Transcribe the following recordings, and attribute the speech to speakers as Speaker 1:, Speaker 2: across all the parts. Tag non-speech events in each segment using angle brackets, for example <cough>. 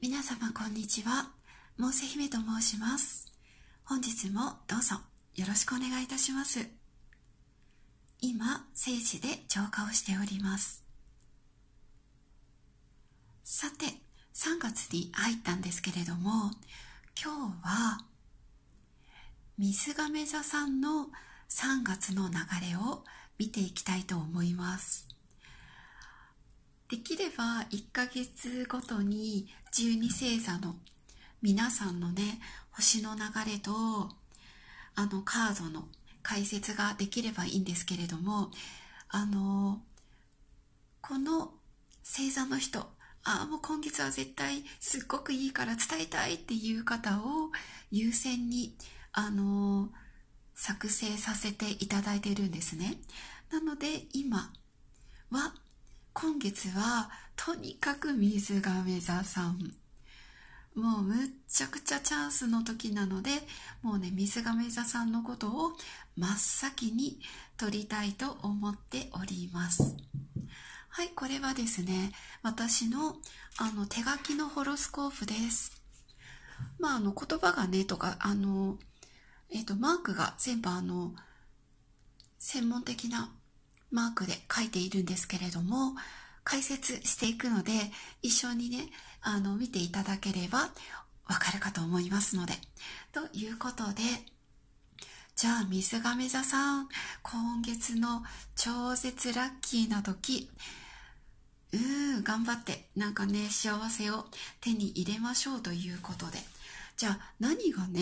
Speaker 1: 皆様こんにちは。モーセ姫と申します。本日もどうぞよろしくお願いいたします。今、聖地で浄化をしております。さて、3月に入ったんですけれども、今日は、水亀座さんの3月の流れを見ていきたいと思います。できれば1ヶ月ごとに十二星座の皆さんのね星の流れとあのカードの解説ができればいいんですけれどもあのこの星座の人ああもう今月は絶対すっごくいいから伝えたいっていう方を優先にあの作成させていただいているんですねなので今は今月はとにかく水亀座さんもうむっちゃくちゃチャンスの時なのでもうね水亀座さんのことを真っ先に取りたいと思っておりますはいこれはですね私のあの手書きのホロスコープですまああの言葉がねとかあのえっ、ー、とマークが全部あの専門的なマークで書いているんですけれども解説していくので一緒にねあの見ていただければわかるかと思いますのでということでじゃあ水亀座さん今月の超絶ラッキーな時うーん頑張ってなんかね幸せを手に入れましょうということでじゃあ何がね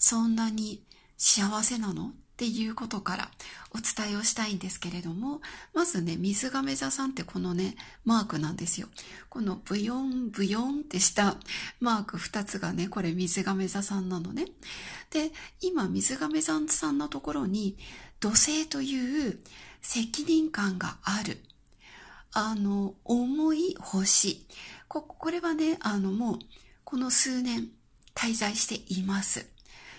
Speaker 1: そんなに幸せなのっていうことからお伝えをしたいんですけれども、まずね、水亀座さんってこのね、マークなんですよ。このブヨンブヨンってしたマーク2つがね、これ水亀座さんなのね。で、今水亀座さんのところに、土星という責任感がある。あの、重い星。こ、これはね、あのもう、この数年滞在しています。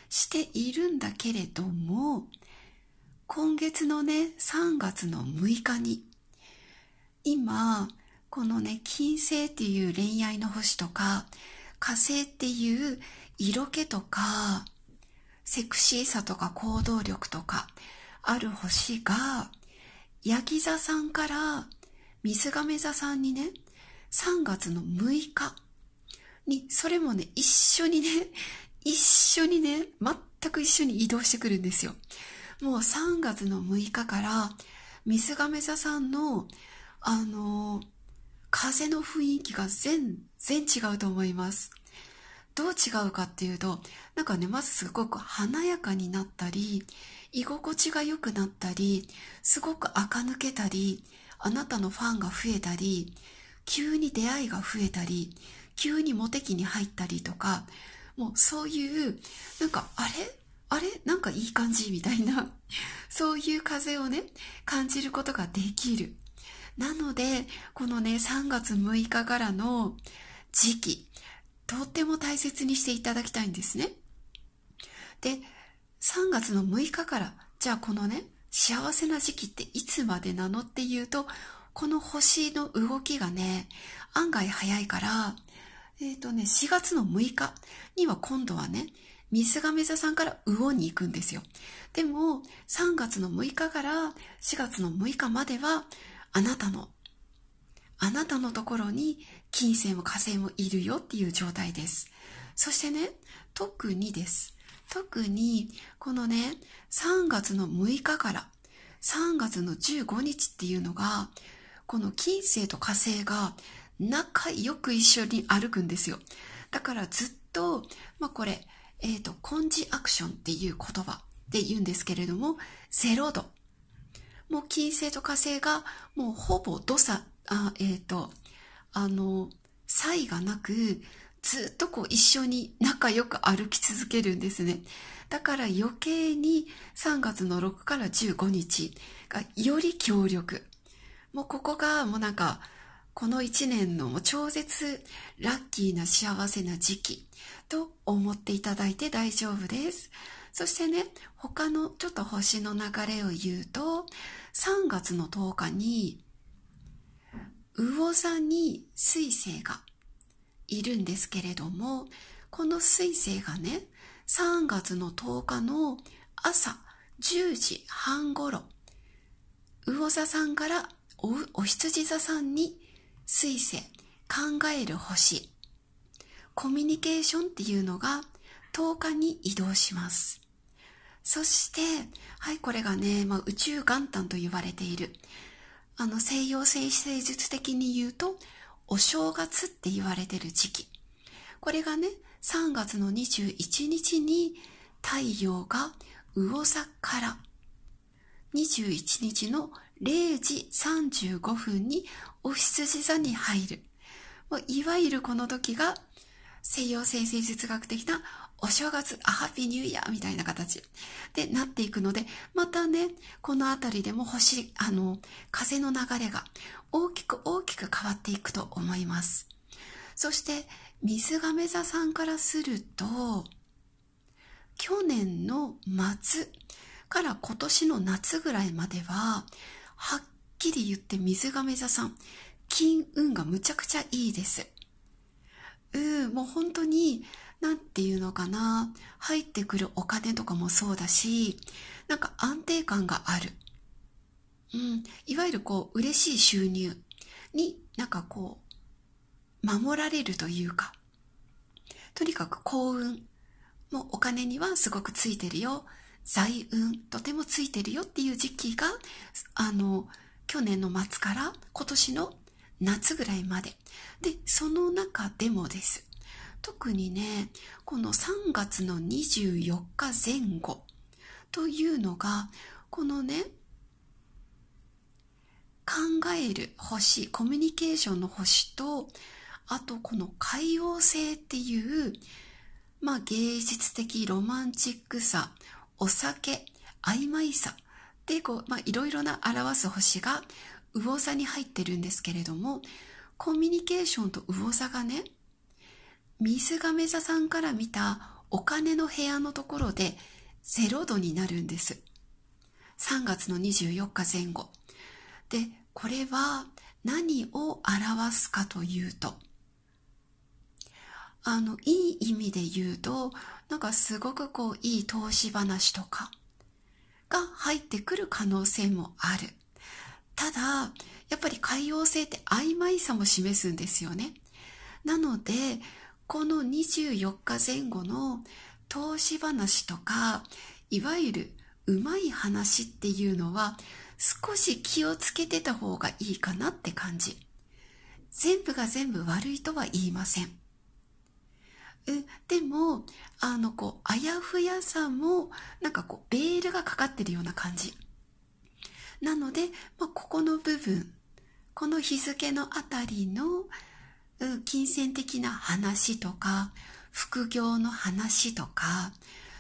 Speaker 1: しているんだけれども、今月のね、3月の6日に、今、このね、金星っていう恋愛の星とか、火星っていう色気とか、セクシーさとか行動力とか、ある星が、ヤギ座さんから水亀座さんにね、3月の6日に、それもね、一緒にね、一緒にね、全く一緒に移動してくるんですよ。もう3月の6日から、水亀座さんの、あの風の雰囲気が全然違うと思います。どう違うかっていうと、なんかね、まずすごく華やかになったり、居心地が良くなったり、すごく垢抜けたり、あなたのファンが増えたり、急に出会いが増えたり、急にモテ期に入ったりとか、もうそういうなんかあれあれなんかいい感じみたいな <laughs> そういう風をね感じることができるなのでこのね3月6日からの時期とっても大切にしていただきたいんですねで3月の6日からじゃあこのね幸せな時期っていつまでなのっていうとこの星の動きがね案外早いからえっ、ー、とね、4月の6日には今度はね、水亀座さんから魚に行くんですよ。でも、3月の6日から4月の6日までは、あなたの、あなたのところに金星も火星もいるよっていう状態です。そしてね、特にです。特に、このね、3月の6日から3月の15日っていうのが、この金星と火星が仲良く一緒に歩くんですよ。だからずっと、まあこれ、えっ、ー、と、コンジアクションっていう言葉で言うんですけれども、0度。もう金星と火星がもうほぼ土砂、あえっ、ー、と、あの、差異がなく、ずっとこう一緒に仲良く歩き続けるんですね。だから余計に3月の6から15日がより強力。もうここがもうなんかこの一年の超絶ラッキーな幸せな時期と思っていただいて大丈夫です。そしてね、他のちょっと星の流れを言うと、3月の10日に、魚座に水星がいるんですけれども、この水星がね、3月の10日の朝10時半頃、魚座さんからおお羊座さんに水星、考える星、コミュニケーションっていうのが10日に移動します。そして、はい、これがね、まあ、宇宙元旦と言われている。あの、西洋性施術的に言うと、お正月って言われてる時期。これがね、3月の21日に太陽が魚座から、21日の0時35分にお羊座に入る。いわゆるこの時が西洋先生哲学的なお正月、アハッピーニューイヤーみたいな形でなっていくので、またね、この辺りでも星、あの、風の流れが大きく大きく変わっていくと思います。そして、水亀座さんからすると、去年の末から今年の夏ぐらいまでは、はっきり言って水亀座さん、金運がむちゃくちゃいいです。うん、もう本当に、なんていうのかな、入ってくるお金とかもそうだし、なんか安定感がある。うん、いわゆるこう、嬉しい収入になんかこう、守られるというか、とにかく幸運もお金にはすごくついてるよ財運とてもついてるよっていう時期があの去年の末から今年の夏ぐらいまででその中でもです特にねこの3月の24日前後というのがこのね考える星コミュニケーションの星とあとこの海王星っていうまあ芸術的ロマンチックさお酒、曖昧さでこう、まあ、いろいろな表す星が魚座に入ってるんですけれども、コミュニケーションと魚座がね、水亀座さんから見たお金の部屋のところで0度になるんです。3月の24日前後。で、これは何を表すかというと、あの、いい意味で言うと、なんかすごくこういい投資話とかが入ってくる可能性もあるただやっぱり海洋性って曖昧さも示すんですよねなのでこの24日前後の投資話とかいわゆるうまい話っていうのは少し気をつけてた方がいいかなって感じ全部が全部悪いとは言いませんうん、でも、あの、こう、あやふやさも、なんかこう、ベールがかかってるような感じ。なので、まあ、ここの部分、この日付のあたりの、うん、金銭的な話とか、副業の話とか、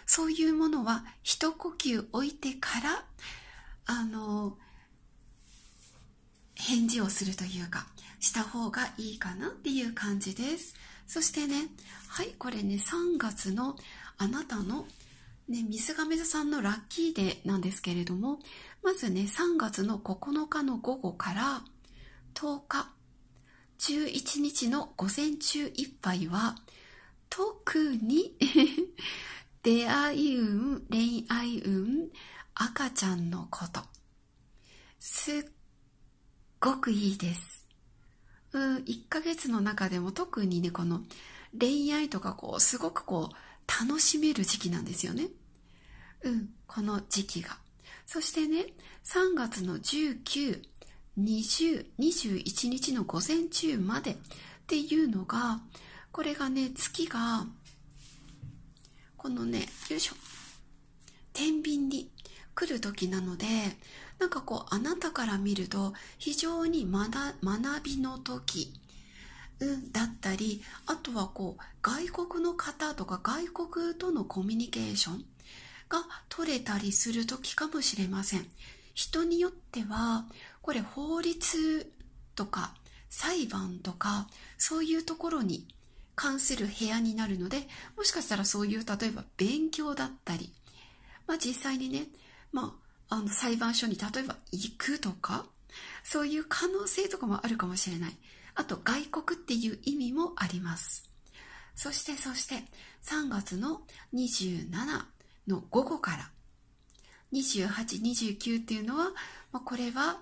Speaker 1: そういうものは一呼吸置いてから、あの、返事をするというか、した方がいいかなっていう感じです。そしてねはいこれね3月のあなたの、ね、水亀座さんのラッキーデーなんですけれどもまずね3月の9日の午後から10日11日の午前中いっぱいは特に <laughs> 出会い運恋愛運赤ちゃんのことすっごくいいです1ヶ月の中でも特にねこの恋愛とかこうすごくこう楽しめる時期なんですよね。うんこの時期が。そしてね3月の19、20、21日の午前中までっていうのがこれがね月がこのねよいしょ来る時なのでなんかこうあなたから見ると非常に学びの時、だったりあとはこう外国の方とか外国とのコミュニケーションが取れたりする時かもしれません人によってはこれ法律とか裁判とかそういうところに関する部屋になるのでもしかしたらそういう例えば勉強だったり、まあ、実際にねまあ、あの裁判所に例えば行くとかそういう可能性とかもあるかもしれないあと外国っていう意味もありますそしてそして3月の27の午後から2829っていうのは、まあ、これは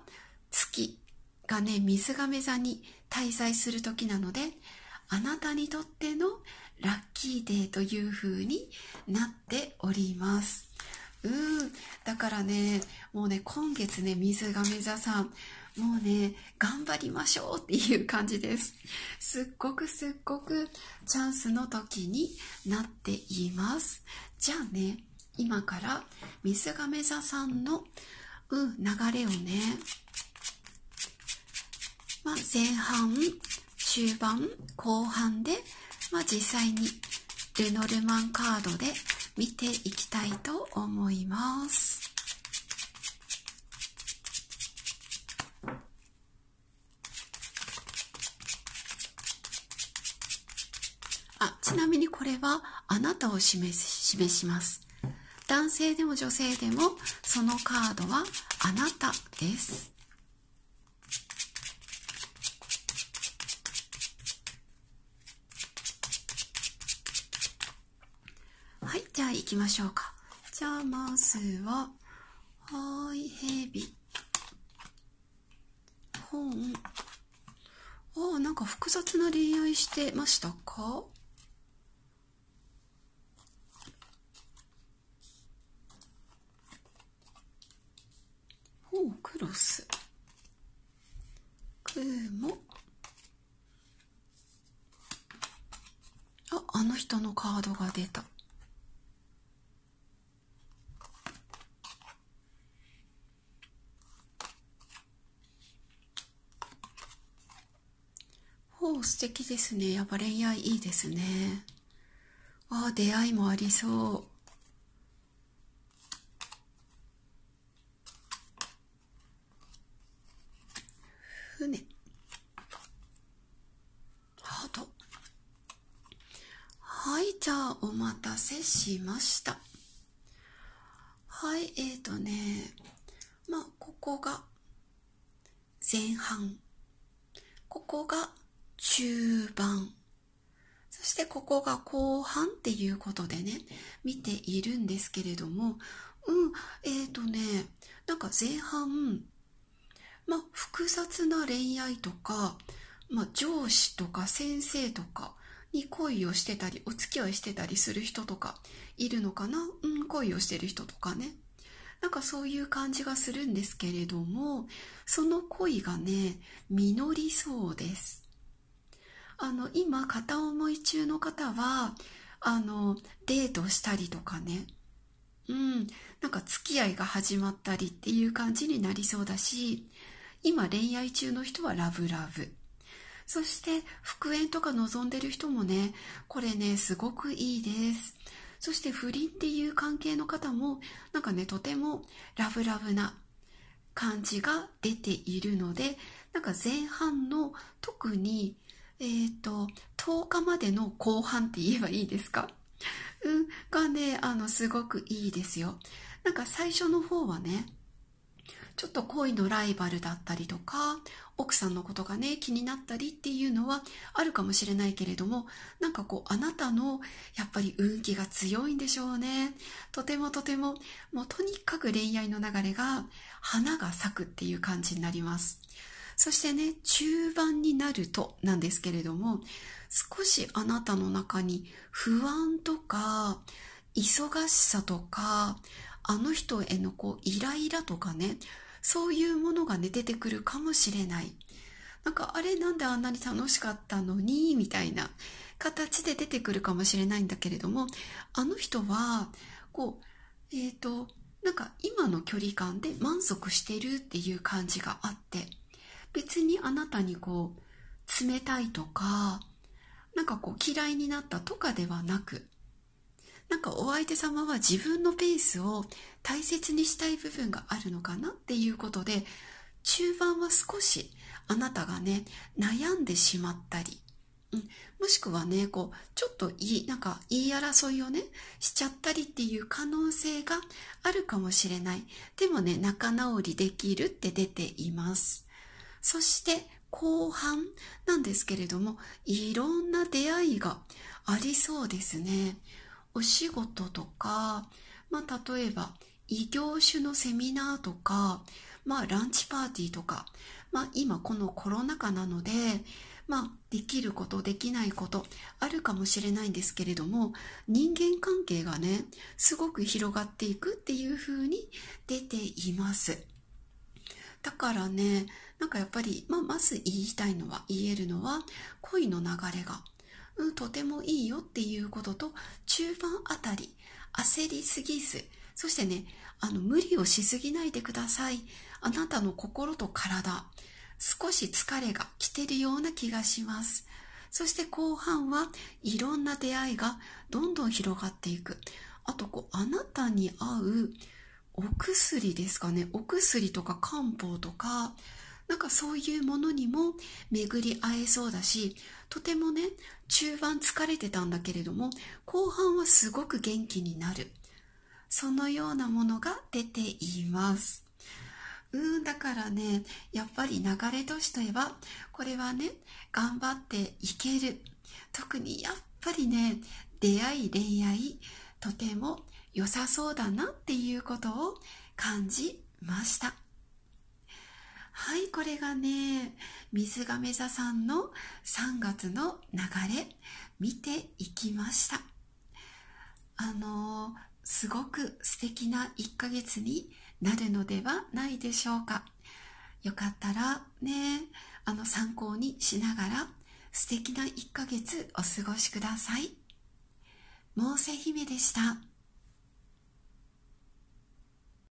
Speaker 1: 月がね水亀座に滞在する時なのであなたにとってのラッキーデーというふうになっております。うん。だからね、もうね、今月ね、水亀座さん、もうね、頑張りましょうっていう感じです。すっごくすっごくチャンスの時になっています。じゃあね、今から水亀座さんの、うん、流れをね、まあ、前半、終盤、後半で、まあ、実際にルノルマンカードで見ていきたいと思います。あちなみにこれはあなたを示し示します。男性でも女性でもそのカードはあなたです。いきましょうかじゃあまずははいヘビ本あなんか複雑な恋愛してましたかほうクロス雲ああの人のカードが出たお素敵ですね。やっぱ恋愛いいですね。ああ、出会いもありそう。船。ハート。はい、じゃあお待たせしました。はい、えっ、ー、とね、まあ、ここが前半。ここが中盤そしてここが後半っていうことでね見ているんですけれどもうんえっ、ー、とねなんか前半まあ複雑な恋愛とか、まあ、上司とか先生とかに恋をしてたりお付き合いしてたりする人とかいるのかな、うん、恋をしてる人とかねなんかそういう感じがするんですけれどもその恋がね実りそうですあの今片思い中の方はあのデートしたりとかねうんなんか付き合いが始まったりっていう感じになりそうだし今恋愛中の人はラブラブそして復縁とか望んでる人もねこれねすごくいいですそして不倫っていう関係の方もなんかねとてもラブラブな感じが出ているのでなんか前半の特にえっ、ー、と、10日までの後半って言えばいいですかうん、がね、あの、すごくいいですよ。なんか最初の方はね、ちょっと恋のライバルだったりとか、奥さんのことがね、気になったりっていうのはあるかもしれないけれども、なんかこう、あなたのやっぱり運気が強いんでしょうね。とてもとても、もうとにかく恋愛の流れが花が咲くっていう感じになります。そしてね中盤になるとなんですけれども少しあなたの中に不安とか忙しさとかあの人へのこうイライラとかねそういうものが、ね、出てくるかもしれないなんかあれなんであんなに楽しかったのにみたいな形で出てくるかもしれないんだけれどもあの人はこうえっ、ー、となんか今の距離感で満足してるっていう感じがあって別にあなたにこう冷たいとかなんかこう嫌いになったとかではなくなんかお相手様は自分のペースを大切にしたい部分があるのかなっていうことで中盤は少しあなたがね悩んでしまったり、うん、もしくはねこうちょっといいなんか言い争いをねしちゃったりっていう可能性があるかもしれないでもね仲直りできるって出ていますそして後半なんですけれどもいろんな出会いがありそうですねお仕事とか、まあ、例えば異業種のセミナーとか、まあ、ランチパーティーとか、まあ、今このコロナ禍なので、まあ、できることできないことあるかもしれないんですけれども人間関係がねすごく広がっていくっていう風に出ていますだからねなんかやっぱり、まあ、まず言いたいのは言えるのは恋の流れが、うん、とてもいいよっていうことと中盤あたり焦りすぎずそしてねあの無理をしすぎないでくださいあなたの心と体少し疲れが来てるような気がしますそして後半はいろんな出会いがどんどん広がっていくあとこうあなたに合うお薬ですかねお薬とか漢方とかなんかそういうものにも巡り合えそうだしとてもね中盤疲れてたんだけれども後半はすごく元気になるそのようなものが出ていますうんだからねやっぱり流れとしてはこれはね頑張っていける特にやっぱりね出会い恋愛とても良さそうだなっていうことを感じました。はいこれがね水亀座さんの3月の流れ見ていきましたあのー、すごく素敵な1ヶ月になるのではないでしょうかよかったらねあの参考にしながら素敵な1ヶ月お過ごしください。モーセ姫でした。